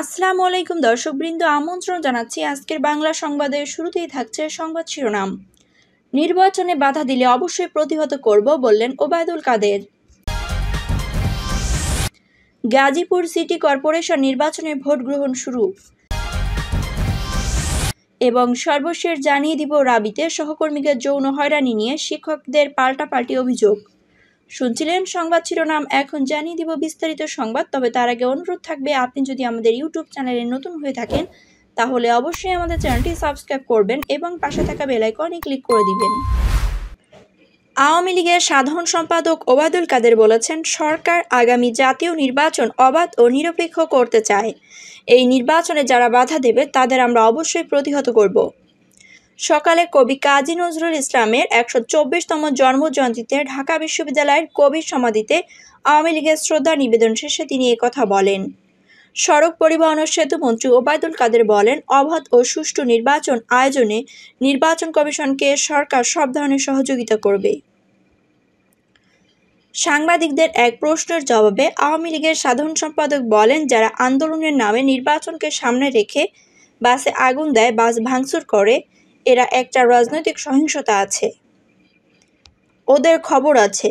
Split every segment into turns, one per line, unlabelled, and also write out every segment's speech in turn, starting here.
আসসালামু আলাইকুম দর্শকবৃন্দ আমন্ত্রণ জানাচ্ছি আজকের বাংলা সংবাদের শুরুতেই থাকছে সংবাদ শিরোনাম নির্বাচনে বাধা দিলে অবশ্যই প্রতিহত করব বললেন ওবায়দুল কাদের গাজীপুর সিটি কর্পোরেশন নির্বাচনে ভোট গ্রহণ শুরু এবং সর্বশেষ জানিয়ে দিব রাবিতে সহকর্মীদের যৌন হয়রানি নিয়ে শিক্ষকদের পাল্টাপাল্টি অভিযোগ শুনছিলেন সংবাদ শিরোনাম এখন জানিয়ে দিব বিস্তারিত সংবাদ তবে তার আগে অনুরোধ থাকবে আপনি যদি আমাদের ইউটিউব চ্যানেলে নতুন হয়ে থাকেন তাহলে অবশ্যই আমাদের চ্যানেলটি সাবস্ক্রাইব করবেন এবং পাশে থাকা বেলাইকনে ক্লিক করে দিবেন আওয়ামী লীগের সাধারণ সম্পাদক ওবায়দুল কাদের বলেছেন সরকার আগামী জাতীয় নির্বাচন অবাধ ও নিরপেক্ষ করতে চায় এই নির্বাচনে যারা বাধা দেবে তাদের আমরা অবশ্যই প্রতিহত করব সকালে কবি কাজী নজরুল ইসলামের একশো চব্বিশতম জন্মজয়ন্তীতে ঢাকা বিশ্ববিদ্যালয়ের কবি সমাধিতে আওয়ামী লীগের শ্রদ্ধা নিবেদন শেষে তিনি কথা বলেন সড়ক পরিবহন ও সেতু মন্ত্রী ওবায়দুল কাদের বলেন অবাধ ও সুষ্ঠু নির্বাচন আয়োজনে নির্বাচন কমিশনকে সরকার সব ধরনের সহযোগিতা করবে সাংবাদিকদের এক প্রশ্নের জবাবে আওয়ামী লীগের সাধারণ সম্পাদক বলেন যারা আন্দোলনের নামে নির্বাচনকে সামনে রেখে বাসে আগুন দেয় বাস ভাঙচুর করে এরা একটা রাজনৈতিক সহিংসতা আছে ওদের খবর আছে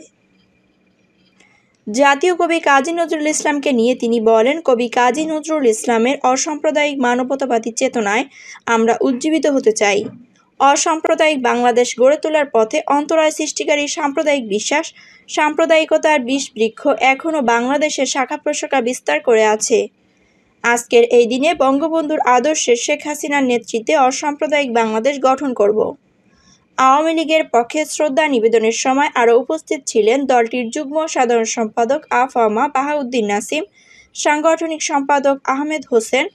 জাতীয় কবি কাজী নজরুল ইসলামকে নিয়ে তিনি বলেন কবি কাজী নজরুল ইসলামের অসাম্প্রদায়িক মানবতাবাদী চেতনায় আমরা উজ্জীবিত হতে চাই অসাম্প্রদায়িক বাংলাদেশ গড়ে তোলার পথে অন্তরায় সৃষ্টিকারী সাম্প্রদায়িক বিশ্বাস সাম্প্রদায়িকতার বিষ বৃক্ষ এখনও বাংলাদেশের শাখা প্রশাখা বিস্তার করে আছে আজকের এই দিনে বঙ্গবন্ধুর আদর্শে শেখ হাসিনার নেতৃত্বে অসাম্প্রদায়িক বাংলাদেশ গঠন করব আওয়ামী লীগের পক্ষে শ্রদ্ধা নিবেদনের সময় আরও উপস্থিত ছিলেন দলটির যুগ্ম সাধারণ সম্পাদক আফামা বাহাউদ্দিন নাসিম সাংগঠনিক সম্পাদক আহমেদ হোসেন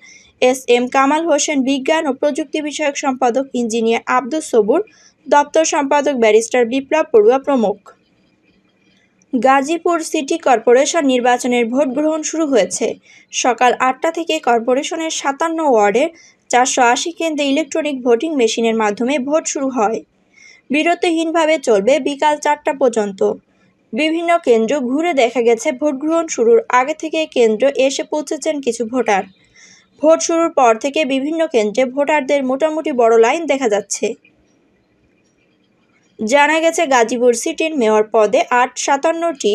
এস এম কামাল হোসেন বিজ্ঞান ও প্রযুক্তি বিষয়ক সম্পাদক ইঞ্জিনিয়ার আব্দুল সবুর দপ্তর সম্পাদক ব্যারিস্টার বিপ্লব পড়ুয়া প্রমুখ গাজীপুর সিটি কর্পোরেশন নির্বাচনের ভোট গ্রহণ শুরু হয়েছে সকাল আটটা থেকে কর্পোরেশনের সাতান্ন ওয়ার্ডের চারশো আশি কেন্দ্রে ইলেকট্রনিক ভোটিং মেশিনের মাধ্যমে ভোট শুরু হয় বিরতিহীনভাবে চলবে বিকাল চারটা পর্যন্ত বিভিন্ন কেন্দ্র ঘুরে দেখা গেছে ভোট গ্রহণ শুরুর আগে থেকে কেন্দ্র এসে পৌঁছেছেন কিছু ভোটার ভোট শুরুর পর থেকে বিভিন্ন কেন্দ্রে ভোটারদের মোটামুটি বড় লাইন দেখা যাচ্ছে জানা গেছে গাজীপুর সিটির মেয়র পদে আট সাতান্নটি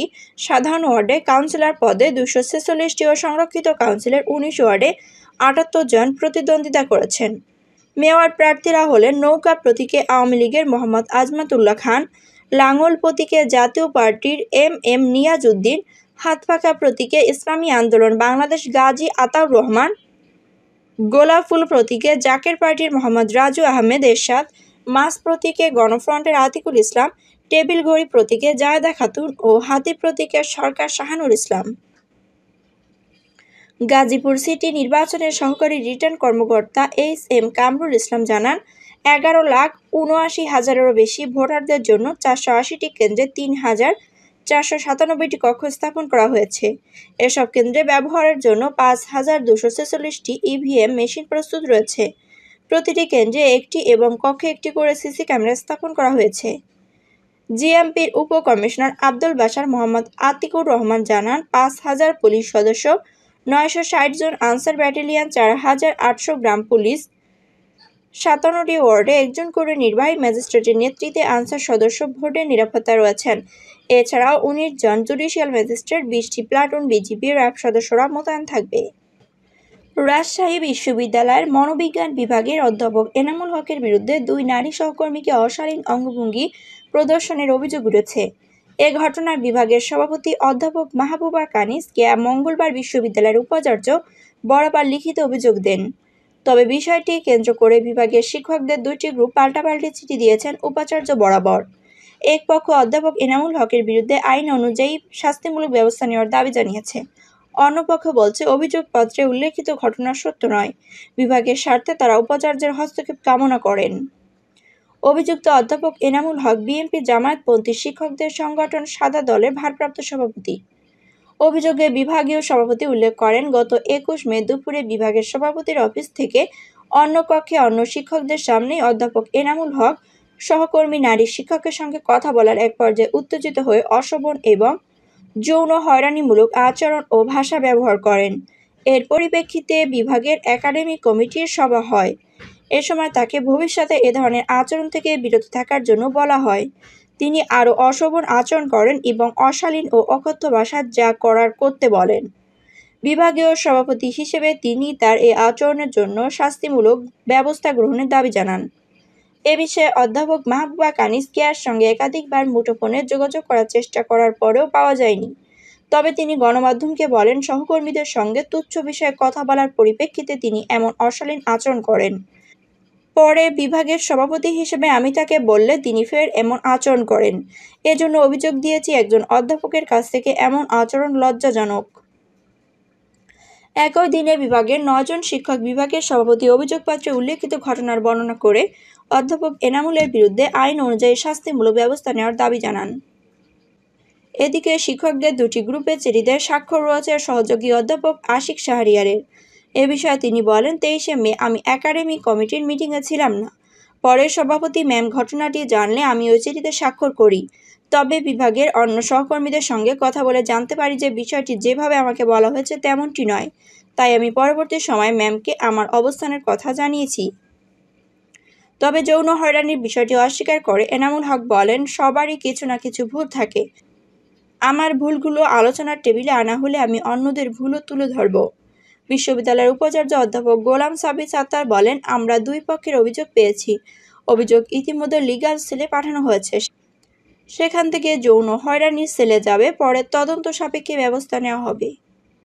সাধারণ ওয়ার্ডে কাউন্সিলর পদে দুশো ছেচল্লিশটি ও সংরক্ষিত কাউন্সিলের উনিশ ওয়ার্ডে আটাত্তর জন প্রতিদ্বন্দ্বিতা করেছেন মেয়র প্রার্থীরা হলেন নৌকা প্রতীকে আওয়ামী লীগের মোহাম্মদ আজমাতুল্লাহ খান লাঙ্গল প্রতীকে জাতীয় পার্টির এম এম নিয়াজ উদ্দিন হাতফাঁকা প্রতীকে ইসলামী আন্দোলন বাংলাদেশ গাজী আতাউর রহমান গোলাফুল প্রতীকে জাকের পার্টির মোহাম্মদ রাজু আহমেদ এরশাদ মাস প্রতীকে গণফ্রন্টের আতিকুল ইসলাম টেবিল ঘড়ি প্রতীকে জায়দা খাতুন ও হাতি প্রতীকে সরকার শাহানুর ইসলাম গাজীপুর সিটি নির্বাচনের সহকারী রিটার্ন কর্মকর্তা এইচ এম কামরুল ইসলাম জানান এগারো লাখ উনআশি হাজারেরও বেশি ভোটারদের জন্য চারশো আশিটি কেন্দ্রে তিন হাজার চারশো সাতানব্বইটি কক্ষ স্থাপন করা হয়েছে এসব কেন্দ্রে ব্যবহারের জন্য পাঁচ হাজার দুশো ছেচল্লিশটি ইভিএম মেশিন প্রস্তুত রয়েছে প্রতিটি কেন্দ্রে একটি এবং কক্ষে একটি করে সিসি ক্যামেরা স্থাপন করা হয়েছে জিএমপির উপ কমিশনার আব্দুল বাশার মোহাম্মদ আতিকুর রহমান জানান পাঁচ হাজার পুলিশ সদস্য নয়শো ষাট জন আনসার ব্যাটালিয়ান চার হাজার আটশো গ্রাম পুলিশ সাতান্নটি ওয়ার্ডে একজন করে নির্বাহী ম্যাজিস্ট্রেটের নেতৃত্বে আনসার সদস্য ভোটের নিরাপত্তা রয়েছেন এছাড়াও উনিশ জন জুডিশিয়াল ম্যাজিস্ট্রেট বিশটি প্লাটুন বিজিবি এক সদস্যরা মোতায়েন থাকবে রাজশাহী বিশ্ববিদ্যালয়ের মনোবিজ্ঞান বিভাগের অধ্যাপক এনামুল হকের বিরুদ্ধে দুই নারী সহকর্মীকে অশালীন অঙ্গভঙ্গি প্রদর্শনের অভিযোগ উঠেছে এ ঘটনার বিভাগের সভাপতি অধ্যাপক মাহবুবা কানিস কেয়া মঙ্গলবার বিশ্ববিদ্যালয়ের উপাচার্য বরাবর লিখিত অভিযোগ দেন তবে বিষয়টি কেন্দ্র করে বিভাগের শিক্ষকদের দুইটি গ্রুপ পাল্টাপাল্টি চিঠি দিয়েছেন উপাচার্য বরাবর এক পক্ষ অধ্যাপক এনামুল হকের বিরুদ্ধে আইন অনুযায়ী শাস্তিমূলক ব্যবস্থা নেওয়ার দাবি জানিয়েছে অন্যপক্ষ বলছে অভিযোগপত্রে উল্লেখিত ঘটনা সত্য নয় বিভাগের স্বার্থে তারা উপাচার্যের হস্তক্ষেপ কামনা করেন অভিযুক্ত অধ্যাপক এনামুল হক বিএনপি জামায়াতপন্থী শিক্ষকদের সংগঠন সাদা দলের ভারপ্রাপ্ত সভাপতি অভিযোগে বিভাগীয় সভাপতি উল্লেখ করেন গত একুশ মে দুপুরে বিভাগের সভাপতির অফিস থেকে অন্য কক্ষে অন্য শিক্ষকদের সামনেই অধ্যাপক এনামুল হক সহকর্মী নারী শিক্ষকের সঙ্গে কথা বলার এক পর্যায়ে উত্তেজিত হয়ে অশোভন এবং যৌন হয়রানিমূলক আচরণ ও ভাষা ব্যবহার করেন এর পরিপ্রেক্ষিতে বিভাগের একাডেমি কমিটির সভা হয় এ সময় তাকে ভবিষ্যতে এ ধরনের আচরণ থেকে বিরত থাকার জন্য বলা হয় তিনি আরও অশোভন আচরণ করেন এবং অশালীন ও অকথ্য ভাষা যা করার করতে বলেন বিভাগীয় সভাপতি হিসেবে তিনি তার এ আচরণের জন্য শাস্তিমূলক ব্যবস্থা গ্রহণের দাবি জানান এ বিষয়ে অধ্যাপক মাহবুবা কানিস্কিয়ার সঙ্গে একাধিকবার মুঠোফোনে যোগাযোগ করার চেষ্টা করার পরেও পাওয়া যায়নি তবে তিনি গণমাধ্যমকে বলেন সহকর্মীদের সঙ্গে তুচ্ছ বিষয়ে কথা বলার পরিপ্রেক্ষিতে তিনি এমন অশালীন আচরণ করেন পরে বিভাগের সভাপতি হিসেবে আমি তাকে বললে তিনি ফের এমন আচরণ করেন এজন্য অভিযোগ দিয়েছি একজন অধ্যাপকের কাছ থেকে এমন আচরণ লজ্জাজনক একই দিনে বিভাগের নয়জন শিক্ষক বিভাগের সভাপতি অভিযোগপত্রে উল্লেখিত ঘটনার বর্ণনা করে অধ্যাপক এনামুলের বিরুদ্ধে আইন অনুযায়ী শাস্তিমূলক ব্যবস্থা নেওয়ার দাবি জানান এদিকে শিক্ষকদের দুটি গ্রুপে চেরিদের স্বাক্ষর রয়েছে সহযোগী অধ্যাপক আশিক শাহরিয়ারের এ বিষয়ে তিনি বলেন তেইশে মে আমি একাডেমিক কমিটির মিটিংয়ে ছিলাম না পরে সভাপতি ম্যাম ঘটনাটি জানলে আমি ওই চিঠিতে স্বাক্ষর করি তবে বিভাগের অন্য সহকর্মীদের সঙ্গে কথা বলে জানতে পারি যে বিষয়টি যেভাবে আমাকে বলা হয়েছে তেমনটি নয় তাই আমি পরবর্তী সময় ম্যামকে আমার অবস্থানের কথা জানিয়েছি তবে যৌন হয়রানির বিষয়টি অস্বীকার করে এনামুল হক বলেন সবারই কিছু না কিছু ভুল থাকে আমার ভুলগুলো আলোচনার টেবিলে আনা হলে আমি অন্যদের ভুলও তুলে ধরব বিশ্ববিদ্যালয়ের উপাচার্য অধ্যাপক গোলাম সাবি সাত্তার বলেন আমরা দুই পক্ষের অভিযোগ পেয়েছি অভিযোগ ইতিমধ্যে লিগাল সেলে পাঠানো হয়েছে সেখান থেকে যৌন হয়রানির সেলে যাবে পরে তদন্ত সাপেক্ষে ব্যবস্থা নেওয়া হবে